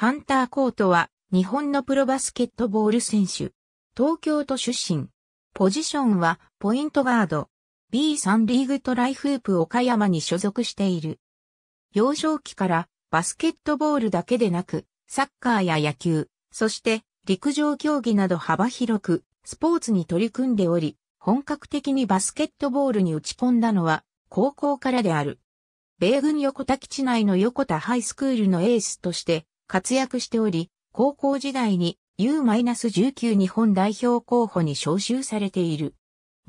ハンター・コートは、日本のプロバスケットボール選手。東京都出身。ポジションは、ポイントガード。B3 リーグトライフープ岡山に所属している。幼少期から、バスケットボールだけでなく、サッカーや野球、そして陸上競技など幅広くスポーツに取り組んでおり、本格的にバスケットボールに打ち込んだのは高校からである。米軍横田基地内の横田ハイスクールのエースとして活躍しており、高校時代に U-19 日本代表候補に招集されている。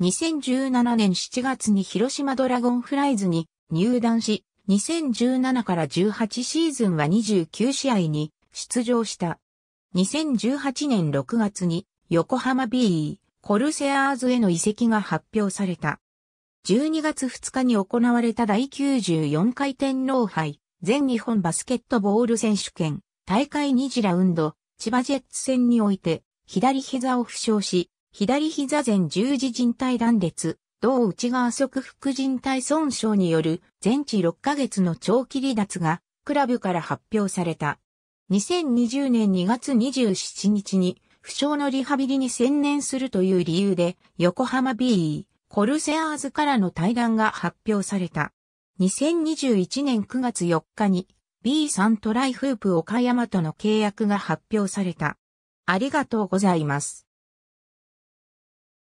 2017年7月に広島ドラゴンフライズに入団し、2017から18シーズンは29試合に出場した。2018年6月に横浜 BE コルセアーズへの移籍が発表された。12月2日に行われた第94回天皇杯全日本バスケットボール選手権大会2次ラウンド、千葉ジェッツ戦において、左膝を負傷し、左膝前十字靭帯断裂、同内側側副靭帯損傷による全治6ヶ月の長期離脱がクラブから発表された。2020年2月27日に負傷のリハビリに専念するという理由で横浜 b コルセアーズからの対談が発表された。2021年9月4日に B3 トライフープ岡山との契約が発表された。ありがとうございます。